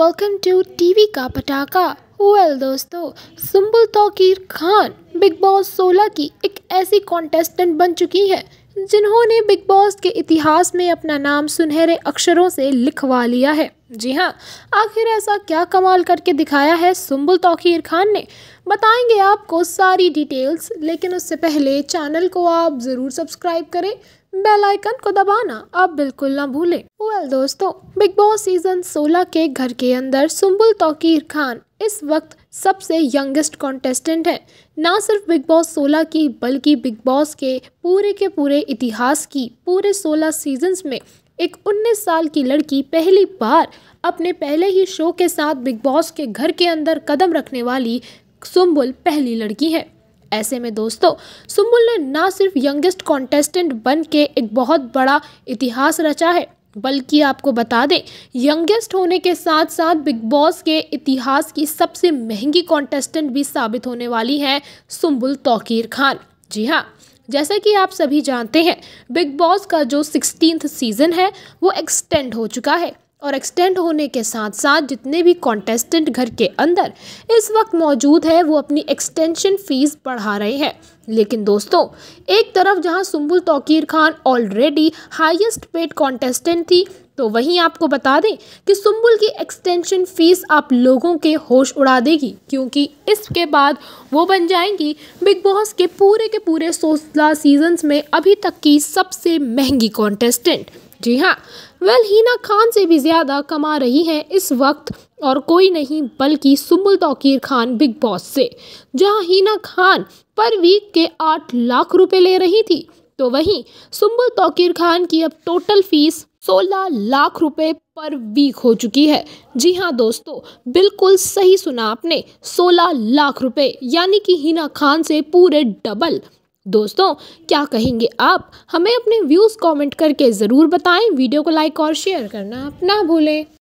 welcome to TV का पटाखा well दोस्तों सुम्बुल तौकीर खान बिग बॉस 16 की एक ऐसी कॉन्टेस्टेंट बन चुकी है जिन्होंने बिग बॉस के इतिहास में अपना नाम सुनहरे अक्षरों से लिखवा लिया है जी हाँ आखिर ऐसा क्या कमाल करके दिखाया है सुम्बुल तौकीर खान ने बताएंगे आपको सारी डिटेल्स लेकिन उससे पहले चैनल को आप ज़रूर सब्सक्राइब करें बेल आइकन को दबाना आप बिल्कुल ना भूलें वेल well, दोस्तों बिग बॉस सीजन 16 के घर के अंदर सुम्बुल तोकीर खान इस वक्त सबसे यंगेस्ट कॉन्टेस्टेंट है ना सिर्फ बिग बॉस 16 की बल्कि बिग बॉस के पूरे के पूरे इतिहास की पूरे 16 सीजन्स में एक 19 साल की लड़की पहली बार अपने पहले ही शो के साथ बिग बॉस के घर के अंदर कदम रखने वाली सुम्बुल पहली लड़की है ऐसे में दोस्तों सुम्बुल ने ना सिर्फ यंगेस्ट कॉन्टेस्टेंट बन के एक बहुत बड़ा इतिहास रचा है बल्कि आपको बता दें यंगेस्ट होने के साथ साथ बिग बॉस के इतिहास की सबसे महंगी कॉन्टेस्टेंट भी साबित होने वाली है सुम्बुल तोकीर खान जी हाँ जैसा कि आप सभी जानते हैं बिग बॉस का जो सिक्सटीन सीज़न है वो एक्सटेंड हो चुका है और एक्सटेंड होने के साथ साथ जितने भी कॉन्टेस्टेंट घर के अंदर इस वक्त मौजूद है वो अपनी एक्सटेंशन फीस बढ़ा रहे हैं लेकिन दोस्तों एक तरफ जहां Sumbul Tauqeer Khan already highest paid contestant थी तो वहीं आपको बता दें कि सुम्बुल की एक्सटेंशन फीस आप लोगों के होश उड़ा देगी क्योंकि इसके बाद वो बन जाएंगी बिग बॉस के पूरे के पूरे सोलह सीजन्स में अभी तक की सबसे महंगी कॉन्टेस्टेंट जी हाँ वेल हीना खान से भी ज़्यादा कमा रही हैं इस वक्त और कोई नहीं बल्कि सुबुल तोकीर खान बिग बॉस से जहाँ हीना खान पर वीक के आठ लाख रुपए ले रही थी तो वहीं सुबुल तोकीर खान की अब टोटल फीस सोलह लाख रुपए पर वीक हो चुकी है जी हाँ दोस्तों बिल्कुल सही सुना आपने सोलह लाख रुपए यानी कि हीना खान से पूरे डबल दोस्तों क्या कहेंगे आप हमें अपने व्यूज़ कमेंट करके ज़रूर बताएं वीडियो को लाइक और शेयर करना ना भूलें